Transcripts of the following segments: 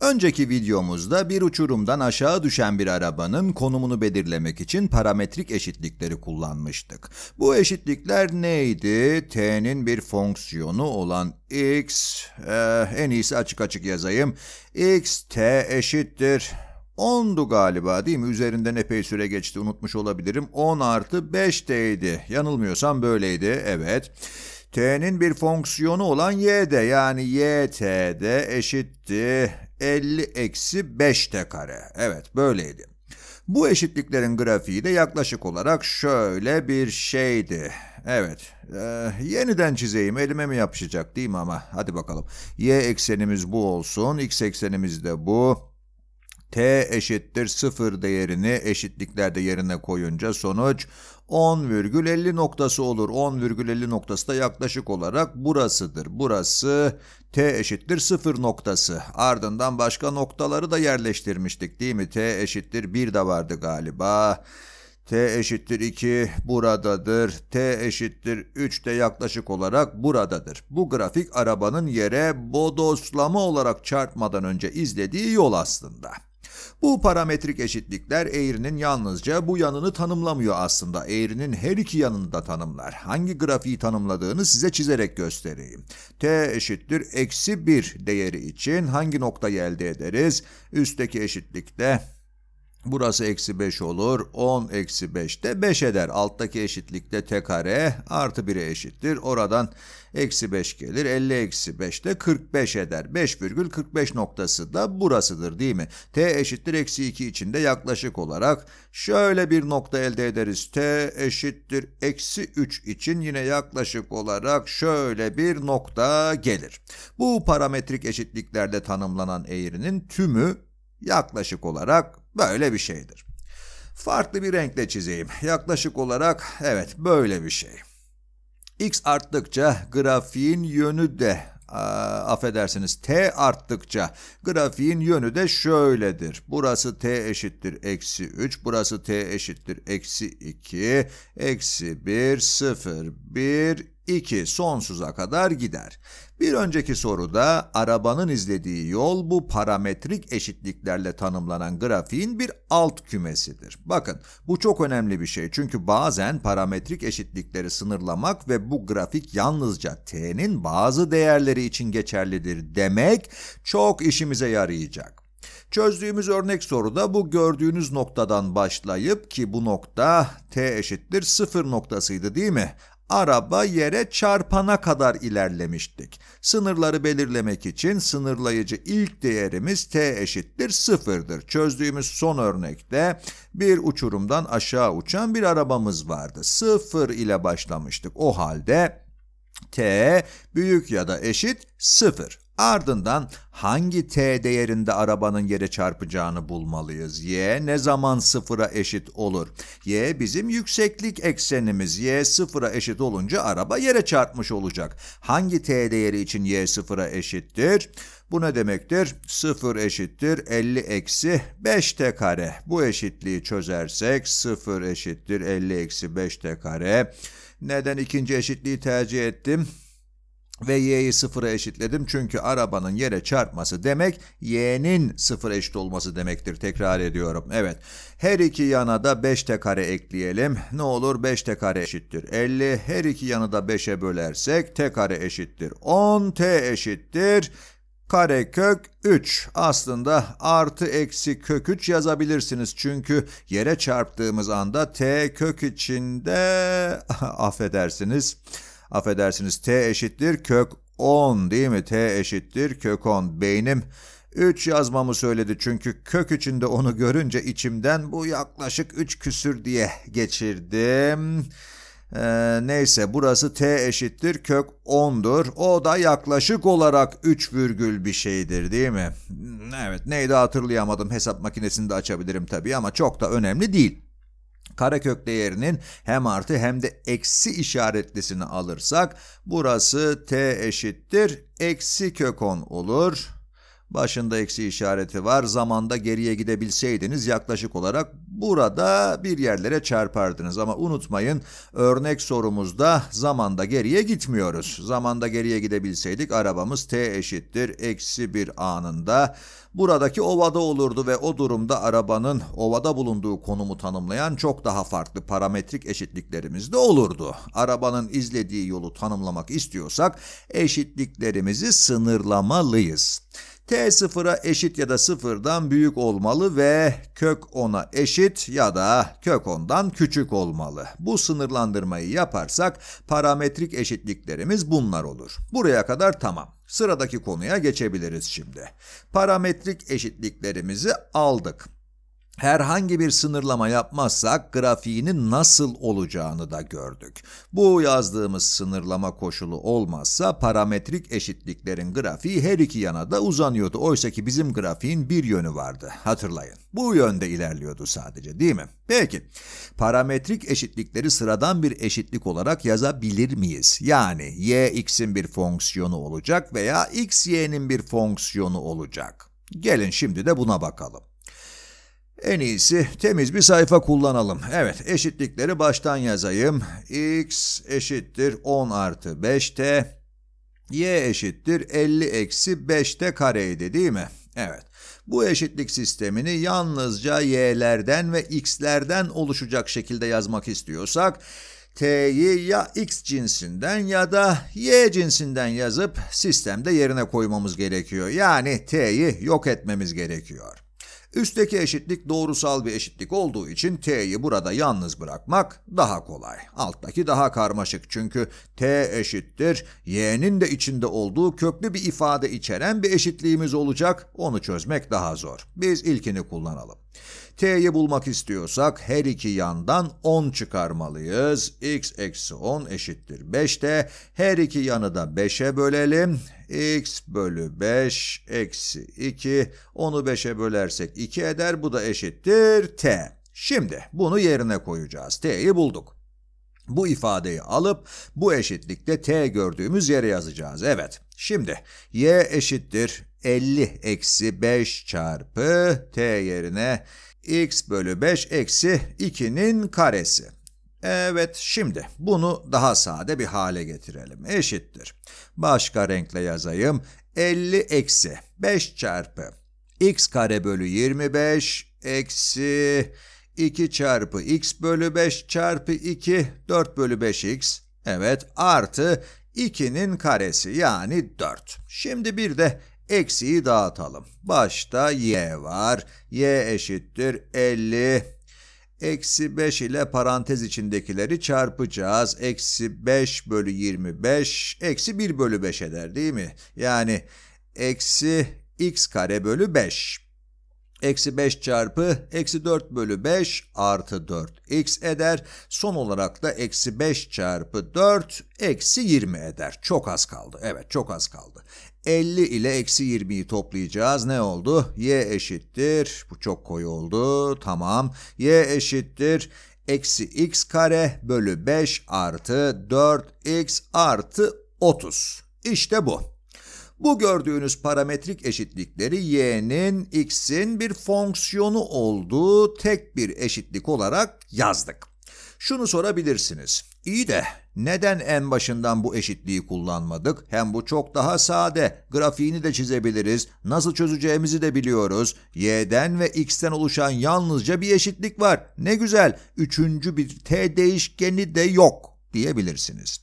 Önceki videomuzda bir uçurumdan aşağı düşen bir arabanın konumunu belirlemek için parametrik eşitlikleri kullanmıştık. Bu eşitlikler neydi? T'nin bir fonksiyonu olan x, e, en iyisi açık açık yazayım. x, t eşittir. 10'du galiba değil mi? Üzerinden epey süre geçti unutmuş olabilirim. 10 artı 5t'ydi. Yanılmıyorsam böyleydi. Evet t'nin bir fonksiyonu olan y de, yani y t de eşitti 50 eksi 5 t kare. Evet böyleydi. Bu eşitliklerin grafiği de yaklaşık olarak şöyle bir şeydi. Evet, e, yeniden çizeyim. Elime mi yapışacak değil mi ama? Hadi bakalım. Y eksenimiz bu olsun, x eksenimiz de bu t eşittir 0 değerini eşitliklerde yerine koyunca sonuç 10,50 noktası olur. 10,50 noktası da yaklaşık olarak burasıdır. Burası t eşittir 0 noktası. Ardından başka noktaları da yerleştirmiştik değil mi? t eşittir 1 de vardı galiba. T eşittir 2 buradadır. T eşittir 3 de yaklaşık olarak buradadır. Bu grafik arabanın yere bodoslama olarak çarpmadan önce izlediği yol aslında. Bu parametrik eşitlikler eğrinin yalnızca bu yanını tanımlamıyor aslında. Eğrinin her iki yanını da tanımlar. Hangi grafiği tanımladığını size çizerek göstereyim. T eşittir eksi 1 değeri için hangi noktayı elde ederiz? Üstteki eşitlikte Burası eksi 5 olur. 10 eksi 5 de 5 eder. Alttaki eşitlikte t kare artı 1'e eşittir. Oradan eksi 5 gelir. 50 eksi 5 de 45 eder. 5 virgül 45 noktası da burasıdır değil mi? T eşittir eksi 2 içinde yaklaşık olarak şöyle bir nokta elde ederiz. T eşittir eksi 3 için yine yaklaşık olarak şöyle bir nokta gelir. Bu parametrik eşitliklerde tanımlanan eğrinin tümü yaklaşık olarak Böyle bir şeydir. Farklı bir renkle çizeyim. Yaklaşık olarak evet böyle bir şey. X arttıkça grafiğin yönü de a, affedersiniz T arttıkça grafiğin yönü de şöyledir. Burası T eşittir eksi 3, burası T eşittir eksi 2, eksi 1, 0, 1, 2 sonsuza kadar gider. Bir önceki soruda arabanın izlediği yol bu parametrik eşitliklerle tanımlanan grafiğin bir alt kümesidir. Bakın bu çok önemli bir şey çünkü bazen parametrik eşitlikleri sınırlamak ve bu grafik yalnızca t'nin bazı değerleri için geçerlidir demek çok işimize yarayacak. Çözdüğümüz örnek soruda bu gördüğünüz noktadan başlayıp ki bu nokta t eşittir 0 noktasıydı değil mi? araba yere çarpana kadar ilerlemiştik. Sınırları belirlemek için sınırlayıcı ilk değerimiz t eşittir sıfırdır. Çözdüğümüz son örnekte bir uçurumdan aşağı uçan bir arabamız vardı. Sıfır ile başlamıştık. O halde t büyük ya da eşit sıfır. Ardından hangi t değerinde arabanın yere çarpacağını bulmalıyız. y ne zaman sıfıra eşit olur? y bizim yükseklik eksenimiz. y sıfıra eşit olunca araba yere çarpmış olacak. Hangi t değeri için y sıfıra eşittir? Bu ne demektir? 0 eşittir 50 eksi 5t kare. Bu eşitliği çözersek 0 eşittir 50 eksi 5t kare. Neden ikinci eşitliği tercih ettim? ve y'yi sıfıra eşitledim çünkü arabanın yere çarpması demek y'nin sıfıra eşit olması demektir. Tekrar ediyorum. Evet. Her iki yana da 5t kare ekleyelim. Ne olur 5t kare eşittir 50. Her iki yanı da 5'e bölersek t kare eşittir 10. t eşittir karekök 3 aslında artı eksi kök 3 yazabilirsiniz. Çünkü yere çarptığımız anda t kök içinde affedersiniz affedersiniz t eşittir kök 10 değil mi? t eşittir kök 10. Beynim 3 yazmamı söyledi çünkü kök içinde onu görünce içimden bu yaklaşık 3 küsür diye geçirdim. Ee, neyse burası t eşittir kök 10'dur. O da yaklaşık olarak 3 virgül bir şeydir değil mi? Hmm, evet neydi hatırlayamadım hesap makinesini de açabilirim tabii ama çok da önemli değil. Karekök değerinin hem artı hem de eksi işaretlisini alırsak burası t eşittir eksi kök 10 olur. Başında eksi işareti var. Zamanda geriye gidebilseydiniz yaklaşık olarak burada bir yerlere çarpardınız. Ama unutmayın örnek sorumuzda zamanda geriye gitmiyoruz. Zamanda geriye gidebilseydik arabamız t eşittir eksi bir anında buradaki ovada olurdu ve o durumda arabanın ovada bulunduğu konumu tanımlayan çok daha farklı parametrik eşitliklerimiz de olurdu. Arabanın izlediği yolu tanımlamak istiyorsak eşitliklerimizi sınırlamalıyız t sıfıra eşit ya da sıfırdan büyük olmalı ve kök 10'a eşit ya da kök 10'dan küçük olmalı. Bu sınırlandırmayı yaparsak parametrik eşitliklerimiz bunlar olur. Buraya kadar tamam. Sıradaki konuya geçebiliriz şimdi. Parametrik eşitliklerimizi aldık. Herhangi bir sınırlama yapmazsak grafiğinin nasıl olacağını da gördük. Bu yazdığımız sınırlama koşulu olmazsa parametrik eşitliklerin grafiği her iki yana da uzanıyordu. Oysa ki bizim grafiğin bir yönü vardı hatırlayın. Bu yönde ilerliyordu sadece değil mi? Peki parametrik eşitlikleri sıradan bir eşitlik olarak yazabilir miyiz? Yani y x'in bir fonksiyonu olacak veya x y'nin bir fonksiyonu olacak. Gelin şimdi de buna bakalım. En iyisi temiz bir sayfa kullanalım. Evet eşitlikleri baştan yazayım. x eşittir 10 artı 5t. y eşittir 50 eksi 5t kareydi değil mi? Evet. Bu eşitlik sistemini yalnızca y'lerden ve x'lerden oluşacak şekilde yazmak istiyorsak t'yi ya x cinsinden ya da y cinsinden yazıp sistemde yerine koymamız gerekiyor. Yani t'yi yok etmemiz gerekiyor. Üstteki eşitlik doğrusal bir eşitlik olduğu için t'yi burada yalnız bırakmak daha kolay. Alttaki daha karmaşık çünkü t eşittir, y'nin de içinde olduğu köklü bir ifade içeren bir eşitliğimiz olacak, onu çözmek daha zor. Biz ilkini kullanalım. T'yi bulmak istiyorsak her iki yandan 10 çıkarmalıyız. x eksi 10 eşittir 5t. Her iki yanı da 5'e bölelim x bölü 5 eksi 2 onu 5'e bölersek 2 eder bu da eşittir t. Şimdi bunu yerine koyacağız. T'yi bulduk. Bu ifadeyi alıp bu eşitlikte t gördüğümüz yere yazacağız. Evet şimdi y eşittir 50 eksi 5 çarpı t yerine x bölü 5 eksi 2'nin karesi. Evet şimdi bunu daha sade bir hale getirelim. Eşittir. Başka renkle yazayım. 50 eksi 5 çarpı x kare bölü 25 eksi 2 çarpı x bölü 5 çarpı 2 4 bölü 5x evet artı 2'nin karesi yani 4. Şimdi bir de eksiyi dağıtalım. Başta y var. y eşittir 50 Eksi 5 ile parantez içindekileri çarpacağız. Eksi 5 bölü 25 eksi 1 bölü 5 eder değil mi? Yani eksi x kare bölü 5. Eksi 5 çarpı eksi 4 bölü 5 artı 4 x eder. Son olarak da eksi 5 çarpı 4 eksi 20 eder. Çok az kaldı. Evet çok az kaldı. 50 ile eksi 20'yi toplayacağız. Ne oldu? Y eşittir. Bu çok koyu oldu. Tamam. Y eşittir. Eksi x kare bölü 5 artı 4x artı 30. İşte bu. Bu gördüğünüz parametrik eşitlikleri y'nin x'in bir fonksiyonu olduğu tek bir eşitlik olarak yazdık. Şunu sorabilirsiniz. İyi de neden en başından bu eşitliği kullanmadık? Hem bu çok daha sade. Grafiğini de çizebiliriz. Nasıl çözeceğimizi de biliyoruz. Y'den ve X'ten oluşan yalnızca bir eşitlik var. Ne güzel. Üçüncü bir T değişkeni de yok diyebilirsiniz.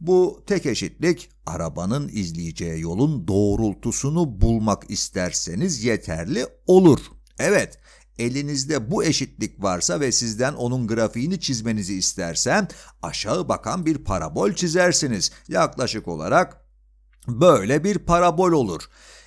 Bu tek eşitlik arabanın izleyeceği yolun doğrultusunu bulmak isterseniz yeterli olur. Evet, Elinizde bu eşitlik varsa ve sizden onun grafiğini çizmenizi istersem aşağı bakan bir parabol çizersiniz. Yaklaşık olarak böyle bir parabol olur.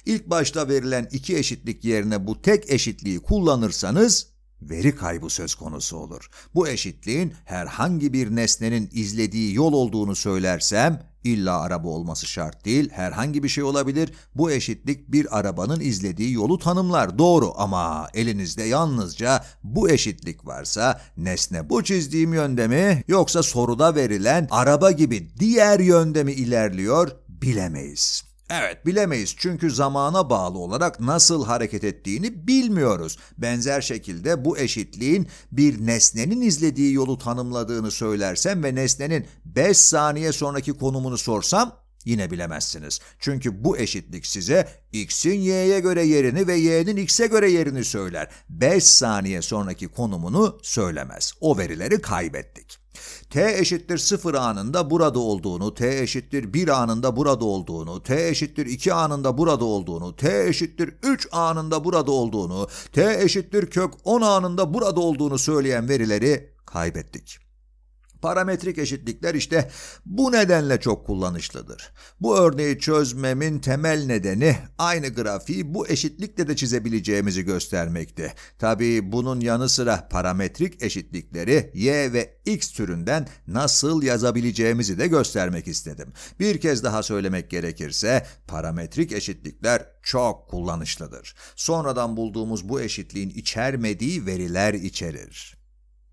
İlk başta verilen iki eşitlik yerine bu tek eşitliği kullanırsanız veri kaybı söz konusu olur. Bu eşitliğin herhangi bir nesnenin izlediği yol olduğunu söylersem, illa araba olması şart değil, herhangi bir şey olabilir. Bu eşitlik bir arabanın izlediği yolu tanımlar, doğru ama elinizde yalnızca bu eşitlik varsa nesne bu çizdiğim yönde mi yoksa soruda verilen araba gibi diğer yönde mi ilerliyor bilemeyiz. Evet bilemeyiz çünkü zamana bağlı olarak nasıl hareket ettiğini bilmiyoruz. Benzer şekilde bu eşitliğin bir nesnenin izlediği yolu tanımladığını söylersem ve nesnenin 5 saniye sonraki konumunu sorsam yine bilemezsiniz. Çünkü bu eşitlik size x'in y'ye göre yerini ve y'nin x'e göre yerini söyler. 5 saniye sonraki konumunu söylemez. O verileri kaybettik t eşittir 0 anında burada olduğunu, t eşittir 1 anında burada olduğunu, t eşittir 2 anında burada olduğunu, t eşittir 3 anında burada olduğunu, t eşittir kök 10 anında burada olduğunu söyleyen verileri kaybettik. Parametrik eşitlikler işte bu nedenle çok kullanışlıdır. Bu örneği çözmemin temel nedeni aynı grafiği bu eşitlikle de çizebileceğimizi göstermekti. Tabii bunun yanı sıra parametrik eşitlikleri y ve x türünden nasıl yazabileceğimizi de göstermek istedim. Bir kez daha söylemek gerekirse parametrik eşitlikler çok kullanışlıdır. Sonradan bulduğumuz bu eşitliğin içermediği veriler içerir.